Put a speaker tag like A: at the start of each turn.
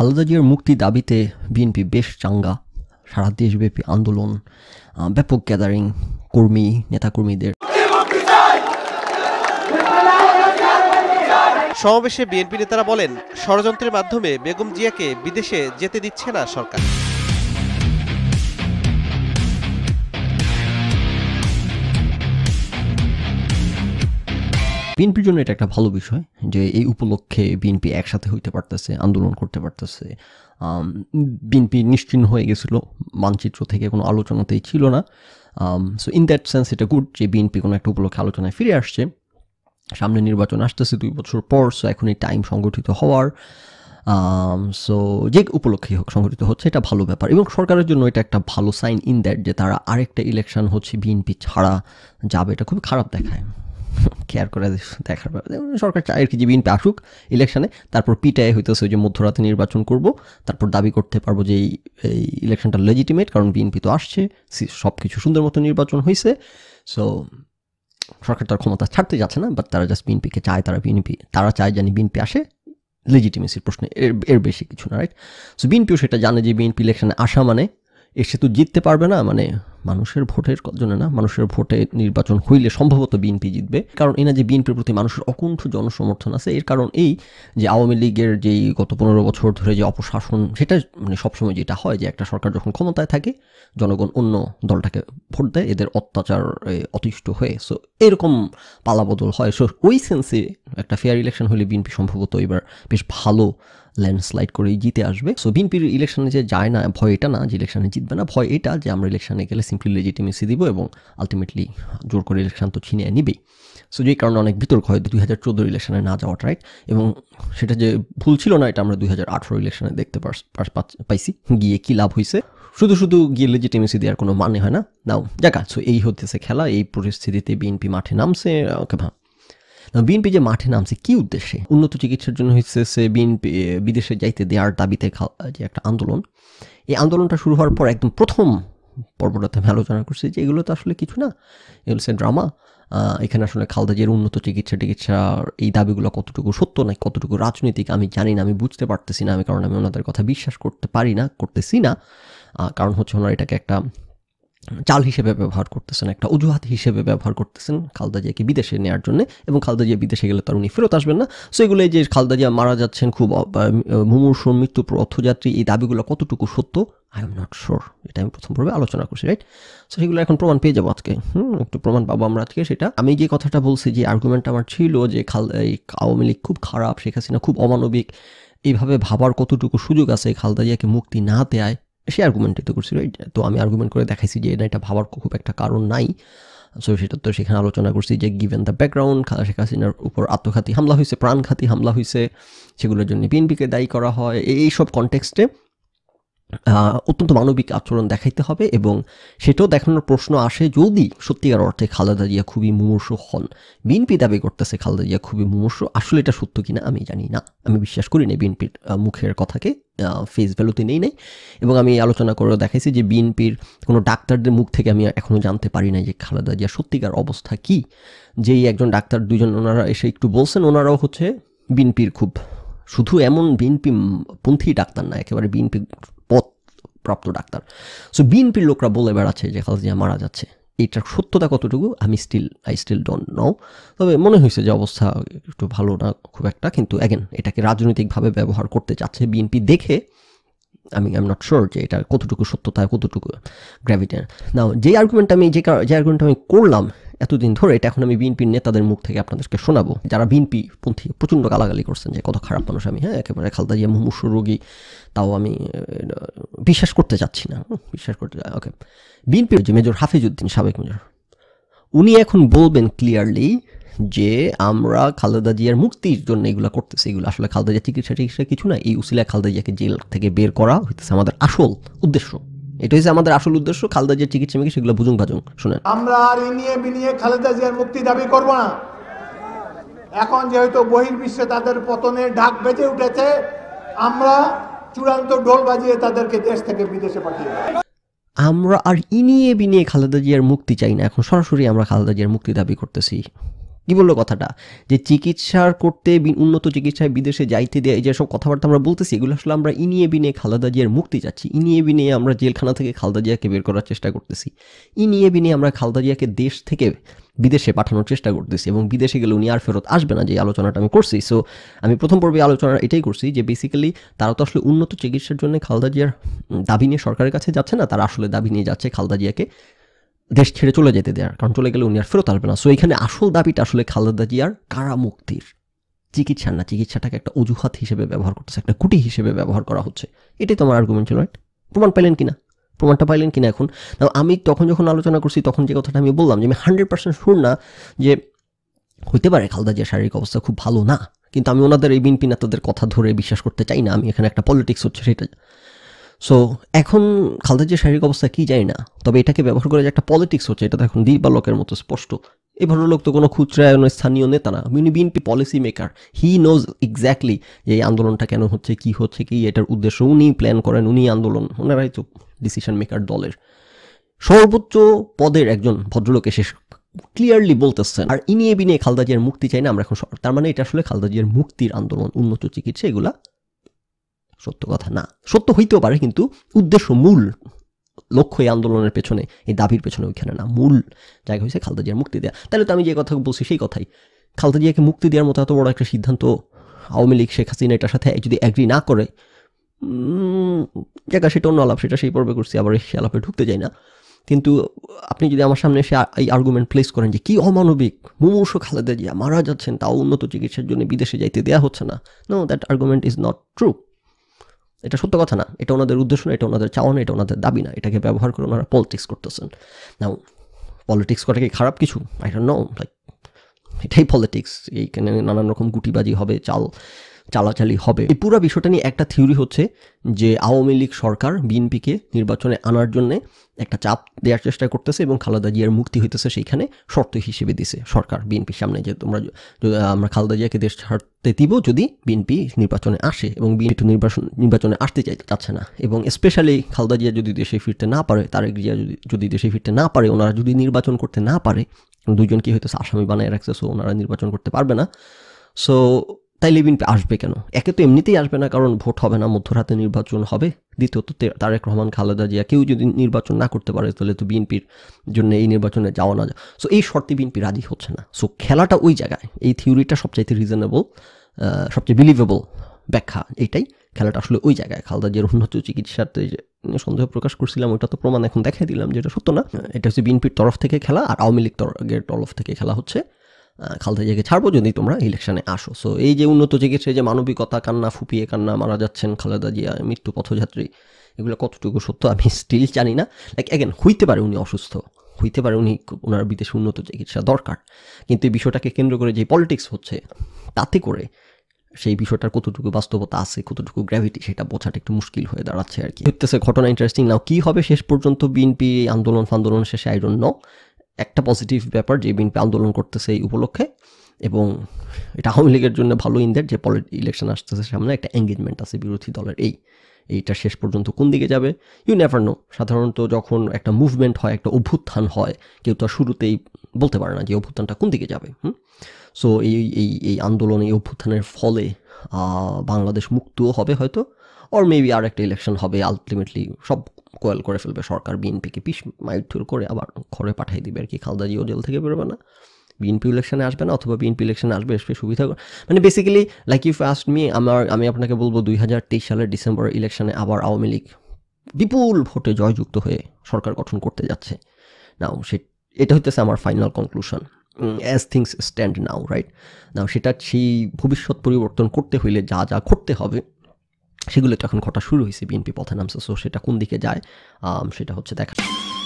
A: খালেদা জিয়ার মুক্তি দাবিতে বিএনপি বেশ চাঙ্গা সারা দেশব্যাপী আন্দোলন ব্যাপক গ্যাদারিং কর্মী নেতাকর্মীদের সমাবেশে বিএনপি নেতারা বলেন ষড়যন্ত্রের মাধ্যমে বেগম জিয়াকে বিদেশে যেতে দিচ্ছে না সরকার বিএনপির জন্য এটা একটা ভালো বিষয় যে এই উপলক্ষে বিএনপি একসাথে হইতে পারতেছে আন্দোলন করতে পারতেছে বিএনপি নিশ্চিহ্ন হয়ে গেছিল মানচিত্র থেকে কোনো আলোচনাতেই ছিল না সো ইন দ্যাট সেন্স এটা গুড যে বিএনপি কোনো একটা উপলক্ষে আলোচনায় ফিরে আসছে সামনে নির্বাচন আসতেছে দুই বছর পর সো এখন এই টাইম সংগঠিত হওয়ার সো যে উপলক্ষে হোক সংগঠিত হচ্ছে এটা ভালো ব্যাপার এবং সরকারের জন্য এটা একটা ভালো সাইন ইন দ্যাট যে তারা আরেকটা ইলেকশন হচ্ছে বিএনপি ছাড়া যাবে এটা খুবই খারাপ দেখায় কেয়ার করে দেখার ব্যাপারে সরকার চায় আর কি যে বিএনপি আসুক ইলেকশানে তারপর পিটায় হইতেছে যে মধ্যরাতে নির্বাচন করব তারপর দাবি করতে পারবো যে এই ইলেকশনটা লেজিটিমেট কারণ বিএনপি তো আসছে সব কিছু সুন্দর মতো নির্বাচন হয়েছে সো সরকার তার ক্ষমতা ছাড়তে যাচ্ছে না বাট তারা জাস্ট বিএনপিকে চায় তারা বিএনপি তারা চায় জানি বিএনপি আসে লেজিটিমেসির প্রশ্নে এর এর বেশি কিছু না রাইট সো বিএনপিও সেটা জানে যে বিএনপি ইলেকশানে আসা মানে এসে তো জিততে পারবে না মানে মানুষের ভোটের জন্য না মানুষের ভোটে নির্বাচন হইলে সম্ভবত বিএনপি জিতবে কারণ এনা যে বিএনপির প্রতি মানুষের অকুণ্ঠ জনসমর্থন আছে এর কারণ এই যে আওয়ামী লীগের যেই গত পনেরো বছর ধরে যে অপশাসন সেটা মানে সবসময় যেটা হয় যে একটা সরকার যখন ক্ষমতায় থাকে জনগণ অন্য দলটাকে ভোট দেয় এদের অত্যাচার অতিষ্ঠ হয়ে সো এরকম পালাবদল হয় সো ওই সেন্সে একটা ফেয়ার ইলেকশন হলে বিএনপি সম্ভবত এবার বেশ ভালো ল্যান্ডস্লাইড করেই জিতে আসবে সো বিএনপির ইলেকশনে যে যায় না ভয় এটা না যে ইলেকশনে জিতবে না ভয় এটা যে আমরা ইলেকশনে গেলে সিম্পলি লেজিটিমেসি দিব এবং আলটিমেটলি জোর করে ইলেকশন তো ছিনিয়ে নিবেই সো যেই কারণে অনেক বিতর্ক হয় দুই হাজার চোদ্দোর ইলেকশনে না যাওয়াটা রাইট এবং সেটা যে ভুল ছিল না এটা আমরা দুই হাজার আঠেরো ইলেকশনে দেখতে পাইছি গিয়ে কি লাভ হয়েছে শুধু শুধু গিয়ে লেজিটিমেসি দেওয়ার কোনো মানে হয় না নাও দেখা সো এই হতেছে খেলা এই পরিস্থিতিতে বিএনপি মাঠে নামছে ওকে ভা বিএনপি যে মাঠে নামছে কি উদ্দেশ্যে উন্নত চিকিৎসার জন্য হচ্ছে সে বিএনপি বিদেশে যাইতে দেওয়ার দাবিতে যে একটা আন্দোলন এই আন্দোলনটা শুরু হওয়ার পর একদম প্রথম পর্বটাতে আমি আলোচনা করছি যে এগুলো তো আসলে কিছু না এগুলো সে ড্রামা এখানে আসলে খালদা জিয়ার উন্নত চিকিৎসা টিকিৎসা এই দাবিগুলো কতটুকু সত্য নাই কতটুকু রাজনৈতিক আমি জানি না আমি বুঝতে পারতেছি না আমি কারণ আমি ওনাদের কথা বিশ্বাস করতে পারি না করতেছি না কারণ হচ্ছে ওনারা এটাকে একটা চাল হিসেবে ব্যবহার করতেছেন একটা অজুহাত হিসেবে ব্যবহার করতেছেন খালদা জিয়াকে বিদেশে নেওয়ার জন্য এবং খালদা জিয়া বিদেশে গেলে তার উনি ফেরত আসবেন না সো এগুলো যে খালদা জিয়া মারা যাচ্ছেন খুব মুমূর্ষ মৃত্যু রথযাত্রী এই দাবিগুলো কতটুকু সত্য আই এম নট শিওর এটা আমি প্রথম পর্বে আলোচনা করছি রাইট সো সেগুলো এখন প্রমাণ পেয়ে যাবো আজকে হুম একটু প্রমাণ পাবো আমরা আজকে সেটা আমি যে কথাটা বলছি যে আর্গুমেন্ট আমার ছিল যে খাল এই আওয়ামী লীগ খুব খারাপ শেখ হাসিনা খুব অমানবিক এইভাবে ভাবার কতটুকু সুযোগ আছে খালদা জিয়াকে মুক্তি না দেয় সে argumented করছিল তো আমি আর্গুমেন্ট করে দেখাইছি যে এটা এটা ভাবার খুব একটা কারণ নাই সো সেটা তো সেখানে আলোচনা করছি যে গিভেন দ্য ব্যাকগ্রাউন্ড খালা শেখ হাসিনার উপর আত্মঘাতী হামলা হয়েছে প্রাণঘাতী হামলা হয়েছে সেগুলোর জন্য বিএনপিকে দায়ী করা হয় এই সব কনটেক্সটে অত্যন্ত মানবিক আচরণ দেখাইতে হবে এবং সেটাও দেখানোর প্রশ্ন আসে যদি সত্যিকার অর্থে খালেদা জিয়া খুবই মুমূর্ষ হন বিএনপি দাবি করতেছে খালেদা জিয়া খুবই মুমূর্ষ আসলে এটা সত্য কিনা আমি জানি না আমি বিশ্বাস করি না বিএনপির মুখের কথাকে ফেস ভ্যালুতে নেই নাই এবং আমি আলোচনা করে দেখাইছি যে বিএনপির কোনো ডাক্তারদের মুখ থেকে আমি এখনও জানতে পারি না যে খালেদা জিয়া সত্যিকার অবস্থা কি যেই একজন ডাক্তার দুজন ওনারা এসে একটু বলছেন ওনারাও হচ্ছে বিএনপির খুব শুধু এমন বিএনপি পন্থী ডাক্তার না একেবারে বিএনপি প্রাপ্ত ডাক্তার সো বিএনপির লোকরা বলে বেড়াচ্ছে যে খালেদা জিয়া মারা যাচ্ছে এটার সত্যতা কতটুকু আমি still I still don't know তবে মনে হয়েছে যে অবস্থা একটু ভালো না খুব একটা কিন্তু অ্যাগেন এটাকে রাজনৈতিকভাবে ব্যবহার করতে চাচ্ছে বিএনপি দেখে আমি এম নট শিওর যে এটা কতটুকু সত্যতা কতটুকু গ্র্যাভিটি নাও যে আর্গুমেন্ট আমি যে যে আর্গুমেন্ট আমি করলাম এতদিন ধরে এটা এখন আমি বিএনপির নেতাদের মুখ থেকে আপনাদেরকে শোনাবো যারা বিএনপি পন্থী প্রচণ্ড গালাগালি করছেন যে কত খারাপ মানুষ আমি হ্যাঁ একেবারে খালদা জিয়া মুমুষ রোগী তাও আমি বিশ্বাস করতে চাচ্ছি না বিশ্বাস করতে ওকে বিএনপির যে মেজর হাফিজউদ্দিন সাবেক মেজর উনি এখন বলবেন ক্লিয়ারলি যে আমরা খালেদা জিয়ার মুক্তির জন্য এগুলো করতেছি এগুলো আসলে খালেদা জিয়া চিকিৎসা টিকিৎসা কিছু না এই উসিলা খালেদা জিয়াকে জেল থেকে বের করা হইতেছে আমাদের আসল উদ্দেশ্য এটা হচ্ছে আমাদের আসল উদ্দেশ্য খালেদা জিয়ার চিকিৎসা মেয়েকে সেগুলো বুঝুন ভাজুন শোনেন আমরা আর ইনিয়ে বিনিয়ে খালেদা জিয়ার মুক্তি দাবি করব না এখন যেহেতু বহির্বিশ্বে তাদের পতনের ঢাক বেজে উঠেছে আমরা চূড়ান্ত ঢোল বাজিয়ে তাদেরকে দেশ থেকে বিদেশে পাঠিয়ে আমরা আর ইনিয়ে বিনিয়ে খালেদা জিয়ার মুক্তি চাই না এখন সরাসরি আমরা খালেদা জিয়ার মুক্তি দাবি করতেছি কি বললো কথাটা যে চিকিৎসার করতে উন্নত চিকিৎসায় বিদেশে যাইতে দেয় যেসব কথাবার্তা আমরা বলতেছি এগুলো আসলে আমরা ইনিয়ে বিনে খালেদা জিয়ার মুক্তি চাচ্ছি ইনিয়ে বিনে আমরা জেলখানা থেকে খালেদা জিয়াকে বের করার চেষ্টা করতেছি ইনিয়ে বিনে আমরা খালেদা জিয়াকে দেশ থেকে বিদেশে পাঠানোর চেষ্টা করতেছি এবং বিদেশে গেলে উনি আর ফেরত আসবে না যে আলোচনাটা আমি করছি সো আমি প্রথম পর্বে আলোচনা এটাই করছি যে বেসিক্যালি তারা তো আসলে উন্নত চিকিৎসার জন্য খালদা জিয়ার দাবি নিয়ে সরকারের কাছে যাচ্ছে না তারা আসলে দাবি নিয়ে যাচ্ছে খালদা জিয়াকে দেশ ছেড়ে চলে যেতে দেয়ার কারণ চলে গেলে উনি আর ফেরত আসবে না সো এখানে আসল দাবিটা আসলে খালেদা জিয়ার কারা মুক্তির চিকিৎসা না চিকিৎসাটাকে একটা অজুহাত হিসেবে ব্যবহার করতেছে একটা কুটি হিসেবে ব্যবহার করা হচ্ছে এটাই তোমার আর্গুমেন্ট ছিল রাইট প্রমাণ পাইলেন কিনা প্রমাণটা পাইলেন কিনা এখন আমি তখন যখন আলোচনা করছি তখন যে কথাটা আমি বললাম যে আমি হান্ড্রেড পার্সেন্ট শুন না যে হইতে পারে খালদা জিয়ার শারীরিক অবস্থা খুব ভালো না কিন্তু আমি ওনাদের এই বিনপিনাতাদের কথা ধরে বিশ্বাস করতে চাই না আমি এখানে একটা পলিটিক্স হচ্ছে সেটা সো এখন খালেদার যে শারীরিক অবস্থা কি যায় না তবে এটাকে ব্যবহার করে যে একটা পলিটিক্স হচ্ছে এটা তো এখন লোকের মতো স্পষ্ট এই ভদ্রলোক তো কোনো খুচরা স্থানীয় নেতা না উনি BNP policy maker he knows exactly যে এই আন্দোলনটা কেন হচ্ছে কি হচ্ছে কি এটার উদ্দেশ্য উনি প্ল্যান করেন উনি আন্দোলন ওনারাই তো ডিসিশন মেকার দলের সর্বোচ্চ পদের একজন ভদ্রলোক এসে ক্লিয়ারলি বলতেছেন আর ইনিয়ে বিনিয়ে খালদা জিয়ার মুক্তি চাই না আমরা এখন তার মানে এটা আসলে খালদা জিয়ার মুক্তির আন্দোলন উন্নত চিকিৎসা এগুলা সত্য কথা না সত্য হইতেও পারে কিন্তু উদ্দেশ্য মূল লক্ষ্য এই আন্দোলনের পেছনে এই দাবির পেছনে ওইখানে না মূল জায়গা হয়েছে খালতা জিয়ার মুক্তি দেওয়া তাহলে তো আমি যে কথা বলছি সেই কথাই খালতা জিয়াকে মুক্তি দেওয়ার মতো এত বড় একটা সিদ্ধান্ত আওয়ামী লীগ শেখ হাসিনা এটার সাথে যদি অ্যাগ্রি না করে জায়গা সেটা অন্য আলাপ সেটা সেই পর্বে করছি আবার সেই আলাপে ঢুকতে যাই না কিন্তু আপনি যদি আমার সামনে এসে এই আর্গুমেন্ট প্লেস করেন যে কী অমানবিক মুমূর্ষ খালেদা জিয়া মারা যাচ্ছেন তাও উন্নত চিকিৎসার জন্য বিদেশে যাইতে দেওয়া হচ্ছে না no that argument is not true এটা সত্য কথা না এটা ওনাদের উদ্দেশ্য না এটা ওনাদের চাওয়া না এটা ওনাদের দাবি না এটাকে ব্যবহার করে ওনারা পলিটিক্স করতেছেন নাও পলিটিক্স করাটা কি খারাপ কিছু আই ডোন্ট নো লাইক এটাই পলিটিক্স এইখানে নানান রকম গুটিবাজি হবে চাল চালাচালি হবে এই পুরো বিষয়টা নিয়ে একটা থিওরি হচ্ছে যে আওয়ামী লীগ সরকার বিএনপিকে নির্বাচনে আনার জন্য একটা চাপ দেওয়ার চেষ্টা করতেছে এবং খালেদা জিয়ার মুক্তি হইতেছে সেইখানে শর্ত হিসেবে দিছে সরকার বিএনপির সামনে যে তোমরা আমরা খালেদা জিয়াকে দেশ ছাড়তে দিব যদি বিএনপি নির্বাচনে আসে এবং বিএনপি নির্বাচন নির্বাচনে আসতে চাই চাচ্ছে না এবং স্পেশালি খালেদা জিয়া যদি দেশে ফিরতে না পারে তারেক জিয়া যদি যদি দেশে ফিরতে না পারে ওনারা যদি নির্বাচন করতে না পারে দুজন কি হয়তো আসামি বানায় রাখছে সো ওনারা নির্বাচন করতে পারবে না সো তাই লেবিন আসবে কেন একে তো এমনিতেই আসবে না কারণ ভোট হবে না মধ্যরাতে নির্বাচন হবে দ্বিতীয়ত তারেক রহমান খালেদা জিয়া কেউ যদি নির্বাচন না করতে পারে তাহলে তো বিএনপির জন্য এই নির্বাচনে যাওয়া না সো এই শর্তে বিএনপি রাজি হচ্ছে না সো খেলাটা ওই জায়গায় এই থিওরিটা সবচাইতে রিজনেবল সবচেয়ে বিলিভেবল ব্যাখ্যা এইটাই খেলাটা আসলে ওই জায়গায় খালদা জিয়ার উন্নত চিকিৎসাতে সন্দেহ প্রকাশ করছিলাম ওটা তো প্রমাণ এখন দেখাই দিলাম যেটা সত্য না এটা হচ্ছে বিএনপির তরফ থেকে খেলা আর আওয়ামী লীগ তরফের তরফ থেকে খেলা হচ্ছে খালদা জায়গায় ছাড়বো যদি তোমরা ইলেকশনে আসো সো এই যে উন্নত চিকিৎসায় যে মানবিকতা কান্না ফুপিয়ে কান্না মারা যাচ্ছেন খালেদা জিয়া মৃত্যু পথযাত্রী এগুলো কতটুকু সত্য আমি স্টিল জানি না লাইক অ্যাগেন হইতে পারে উনি অসুস্থ হইতে পারে উনি ওনার বিদেশে উন্নত চিকিৎসা দরকার কিন্তু এই বিষয়টাকে কেন্দ্র করে যে পলিটিক্স হচ্ছে তাতে করে সেই বিষয়টার কতটুকু বাস্তবতা আছে কতটুকু গ্র্যাভিটি সেটা বোঝাটা একটু মুশকিল হয়ে দাঁড়াচ্ছে আর কি হইতেছে ঘটনা ইন্টারেস্টিং নাও কী হবে শেষ পর্যন্ত বিএনপি আন্দোলন ফান্দোলন শেষে আইডন ন একটা পজিটিভ ব্যাপার যে বিএনপি আন্দোলন করতেছে এই উপলক্ষে এবং এটা আওয়ামী লীগের জন্য ভালো ইন্দের যে পলিট ইলেকশন আসতেছে সামনে একটা এঙ্গেজমেন্ট আছে বিরোধী দলের এই এইটা শেষ পর্যন্ত কোন দিকে যাবে ইউ নেভার নো সাধারণত যখন একটা মুভমেন্ট হয় একটা অভ্যুত্থান হয় কেউ তো শুরুতেই বলতে পারে না যে অভ্যুত্থানটা কোন দিকে যাবে হুম সো এই এই এই আন্দোলন এই অভ্যুত্থানের ফলে বাংলাদেশ মুক্তও হবে হয়তো অর মেবি আর একটা ইলেকশন হবে আলটিমেটলি সব কোয়াল করে ফেলবে সরকার বিএনপিকে পিস মাইঠুর করে আবার ঘরে পাঠিয়ে দিবে আর কি খালদা জিও জেল থেকে বেরোবে না বিএনপি ইলেকশনে আসবে না অথবা বিএনপি ইলেকশনে আসবে এসবে সুবিধা মানে basically like you first me আমার আমি আপনাকে বলবো দুই হাজার তেইশ সালের ডিসেম্বর ইলেকশনে আবার আওয়ামী লীগ বিপুল ভোটে জয়যুক্ত হয়ে সরকার গঠন করতে যাচ্ছে নাও সে এটা হইতেছে আমার final conclusion as things stand now right now সেটা সেই ভবিষ্যৎ পরিবর্তন করতে হইলে যা যা করতে হবে সেগুলো তো এখন ঘটা শুরু হয়েছে বিএনপি পথে নামছে সো সেটা কোন দিকে যায় সেটা হচ্ছে দেখা